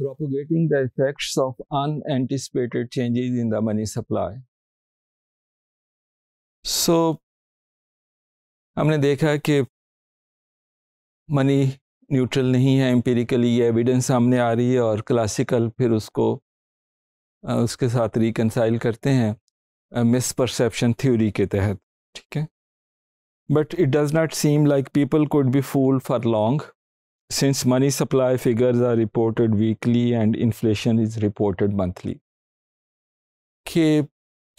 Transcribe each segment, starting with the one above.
propagating the effects of unanticipated changes in the money supply. So, हमने देखा कि money neutral नहीं है एम्पेरिकली ये एविडेंस सामने आ रही है और क्लासिकल फिर उसको उसके साथ रिकनसाइल करते हैं मिस परसेप्शन थ्योरी के तहत ठीक है but it does not seem like people could be fool for long Since money supply figures are reported weekly and inflation is reported monthly, कि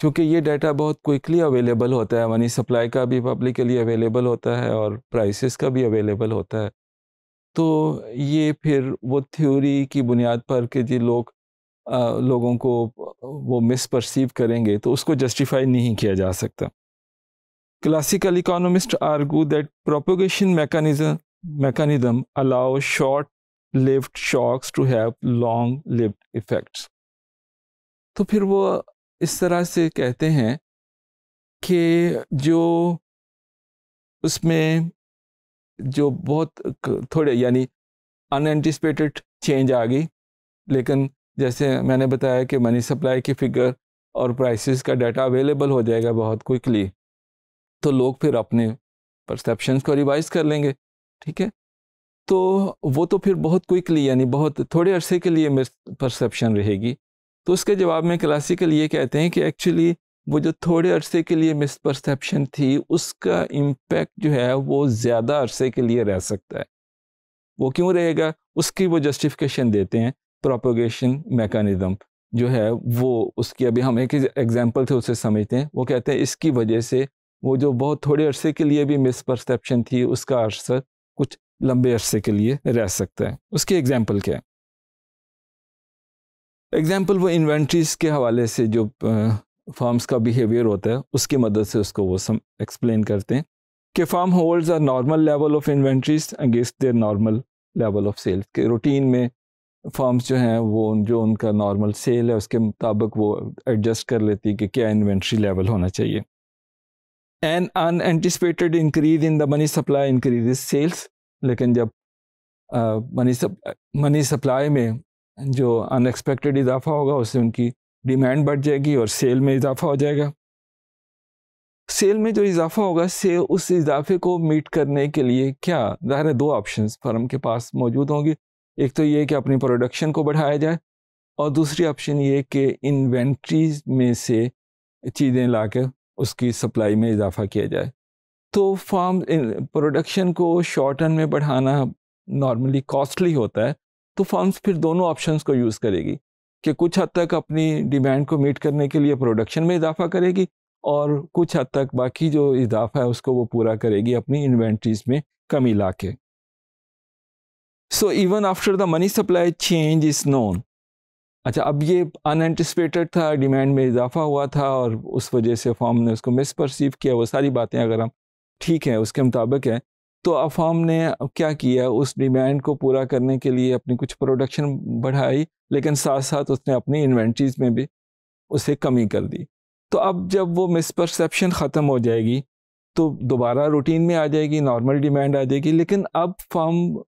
क्योंकि ये डाटा बहुत क्विकली अवेलेबल होता है मनी सप्लाई का भी पब्लिकली अवेलेबल होता है और प्राइसेस का भी अवेलेबल होता है तो ये फिर वो थ्योरी की बुनियाद पर कि जी लोग आ, लोगों को वो मिस परसीव करेंगे तो उसको जस्टिफाई नहीं किया जा सकता classical economist argue that propagation mechanism mechanism allow short-lived shocks to have long-lived effects. तो फिर वो इस तरह से कहते हैं कि जो उसमें जो बहुत थोड़े यानी अनएंटिसपेटेड चेंज आ गई लेकिन जैसे मैंने बताया कि मनी सप्लाई की फिगर और प्राइसेस का डाटा अवेलेबल हो जाएगा बहुत क्विकली तो लोग फिर अपने परसेप्शंस को रिवाइज कर लेंगे ठीक है तो वो तो फिर बहुत क्विकली यानी बहुत थोड़े अरसे के लिए परसेप्शन रहेगी तो उसके जवाब में क्लासिकल ये कहते हैं कि एक्चुअली वो जो थोड़े अरसे के लिए मिस परसेप्शन थी उसका इम्पैक्ट जो है वो ज़्यादा अरसे के लिए रह सकता है वो क्यों रहेगा उसकी वो जस्टिफिकेशन देते हैं प्रोपोगेशन मेकानिज़म जो है वो उसकी अभी हम एक एग्जाम्पल थे उसे समझते हैं वो कहते हैं इसकी वजह से वो जो बहुत थोड़े अरसे के लिए भी मिस परसेप्शन थी उसका असर कुछ लंबे अरसे के लिए रह सकता है उसके एग्जाम्पल क्या है एग्जाम्पल वो इन्वेंट्रीज के हवाले से जो फार्म्स का बिहेवियर होता है उसकी मदद से उसको वो सम एक्सप्लेन करते हैं कि firm holds are normal level of inventories against their normal level of sales के रूटीन में फार्म्स जो हैं वो जो उनका नॉर्मल सेल है उसके मुताबिक वो एडजस्ट कर लेती है कि क्या इन्वेंट्री लेवल होना चाहिए an unanticipated increase in the money supply increase sales लेकिन जब मनी मनी सप्लाई में जो अनएक्सपेक्टेड इजाफा होगा उससे उनकी डिमांड बढ़ जाएगी और सेल में इजाफा हो जाएगा सेल में जो इजाफा होगा से उस इजाफे को मीट करने के लिए क्या ज़ाहिर है दो ऑप्शंस फर्म के पास मौजूद होंगे एक तो ये कि अपनी प्रोडक्शन को बढ़ाया जाए और दूसरी ऑप्शन ये कि इन्वेंट्रीज में से चीज़ें ला कर उसकी सप्लाई में इजाफा किया जाए तो फार्म प्रोडक्शन को शॉर्ट टर्म में बढ़ाना नॉर्मली कॉस्टली होता है तो फार्म्स फिर दोनों ऑप्शंस को यूज़ करेगी कि कुछ हद तक अपनी डिमांड को मीट करने के लिए प्रोडक्शन में इजाफा करेगी और कुछ हद तक बाकी जो इजाफा है उसको वो पूरा करेगी अपनी इन्वेंट्रीज में कमी ला के so even after the money supply change is known अच्छा अब ये अनएंटिसपेटेड था डिमांड में इजाफा हुआ था और उस वजह से फॉर्म ने उसको मिस परसीव किया वो सारी बातें अगर हम ठीक हैं उसके मुताबिक हैं तो अब फॉर्म ने क्या किया उस डिमांड को पूरा करने के लिए अपनी कुछ प्रोडक्शन बढ़ाई लेकिन साथ साथ उसने अपनी इन्वेंट्रीज में भी उसे कमी कर दी तो अब जब वो मिसपरसेप्शन ख़त्म हो जाएगी तो दोबारा रूटीन में आ जाएगी नॉर्मल डिमांड आ जाएगी लेकिन अब फॉर्म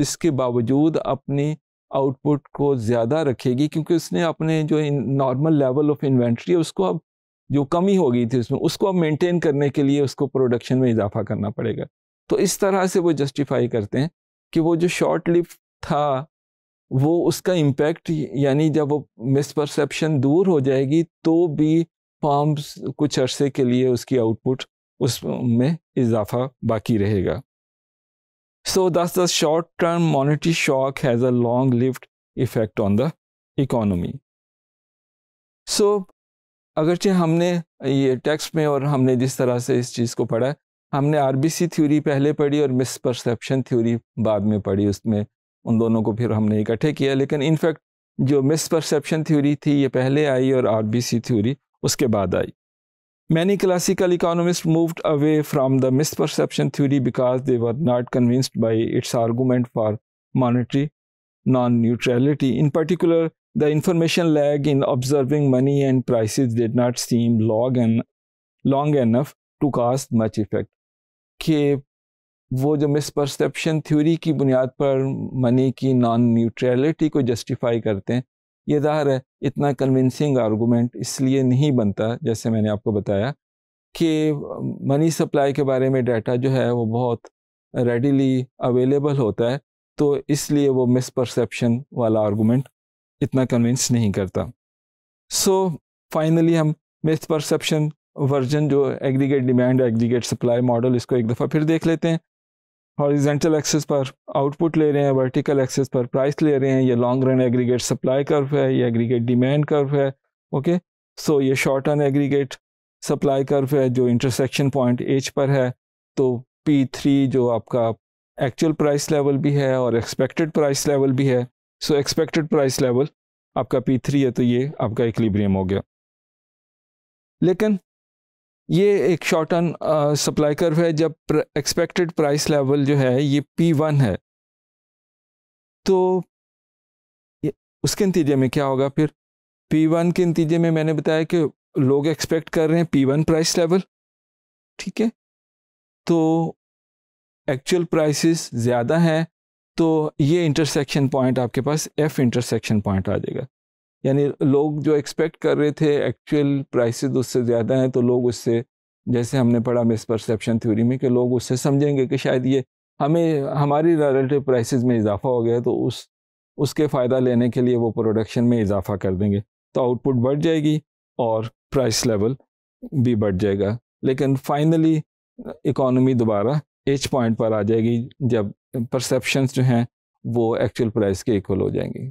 इसके बावजूद अपनी आउटपुट को ज़्यादा रखेगी क्योंकि उसने अपने जो नॉर्मल लेवल ऑफ इन्वेंट्री है उसको अब जो कमी हो गई थी उसमें उसको अब मेंटेन करने के लिए उसको प्रोडक्शन में इजाफा करना पड़ेगा तो इस तरह से वो जस्टिफाई करते हैं कि वो जो शॉर्ट लिफ्ट था वो उसका इम्पैक्ट यानी जब वो मिसपरसेप्शन दूर हो जाएगी तो भी फॉर्म्स कुछ अरसे के लिए उसकी आउटपुट उसमें इजाफा बाकी रहेगा So thus the short-term monetary shock has a long-lived effect on the economy. So अगरचे हमने ये टेक्स्ट में और हमने जिस तरह से इस चीज़ को पढ़ा हमने आर बी सी थ्योरी पहले पढ़ी और मिस परसेप्शन थ्योरी बाद में पढ़ी उसमें उन दोनों को फिर हमने इकट्ठे किया लेकिन इनफैक्ट जो मिस परसेप्शन थ्योरी थी ये पहले आई और आर बी सी थ्योरी उसके बाद आई Many classical economists moved away from the misperception theory because they were not convinced by its argument for monetary non-neutrality. In particular, the information lag in observing money and prices did not seem long, and, long enough to cause much effect. कि वो जो misperception theory की बुनियाद पर money की non neutrality को justify करते हैं ये ज़ाहिर है इतना कन्विंसिंग आर्गूमेंट इसलिए नहीं बनता जैसे मैंने आपको बताया कि मनी सप्लाई के बारे में डाटा जो है वो बहुत रेडीली अवेलेबल होता है तो इसलिए वो मिसपरसेप्शन वाला आर्गूमेंट इतना कन्विंस नहीं करता सो so, फाइनली हम मिसपरसेप्शन वर्जन जो aggregate demand aggregate supply model इसको एक दफ़ा फिर देख लेते हैं हॉरिजेंटल एक्सेस पर आउटपुट ले रहे हैं वर्टिकल एक्सेस पर प्राइस ले रहे हैं ये long run aggregate supply curve है ये एग्रीगेट डिमांड कर्व है ओके सो ये short run aggregate supply curve है जो इंटरसेक्शन पॉइंट एच पर है तो पी थ्री जो आपका एक्चुअल प्राइस लेवल भी है और एक्सपेक्टेड प्राइस लेवल भी है सो एक्सपेक्टेड प्राइस लेवल आपका पी थ्री है तो ये आपका इक्लिब्रियम हो गया लेकिन ये एक शॉर्ट टर्म सप्लाई कर्व है जब एक्सपेक्टेड प्राइस लेवल जो है ये पी वन है तो उसके नतीजे में क्या होगा फिर पी वन के नतीजे में मैंने बताया कि लोग एक्सपेक्ट कर रहे हैं पी वन प्राइस लेवल ठीक है तो एक्चुअल प्राइसेस ज़्यादा हैं तो ये इंटरसेक्शन पॉइंट आपके पास एफ इंटरसेक्शन पॉइंट आ जाएगा यानी लोग जो एक्सपेक्ट कर रहे थे एक्चुअल प्राइसेस उससे ज़्यादा हैं तो लोग उससे जैसे हमने पढ़ा मिस परसेप्शन थ्योरी में कि लोग उससे समझेंगे कि शायद ये हमें हमारी रिलेटिव प्राइसेस में इजाफा हो गया तो उस उसके फ़ायदा लेने के लिए वो प्रोडक्शन में इजाफा कर देंगे तो आउटपुट बढ़ जाएगी और प्राइस लेवल भी बढ़ जाएगा लेकिन फाइनली इकोनॉमी दोबारा एच पॉइंट पर आ जाएगी जब परसेप्शंस जो हैं वो एक्चुअल प्राइस के इक्वल हो जाएंगी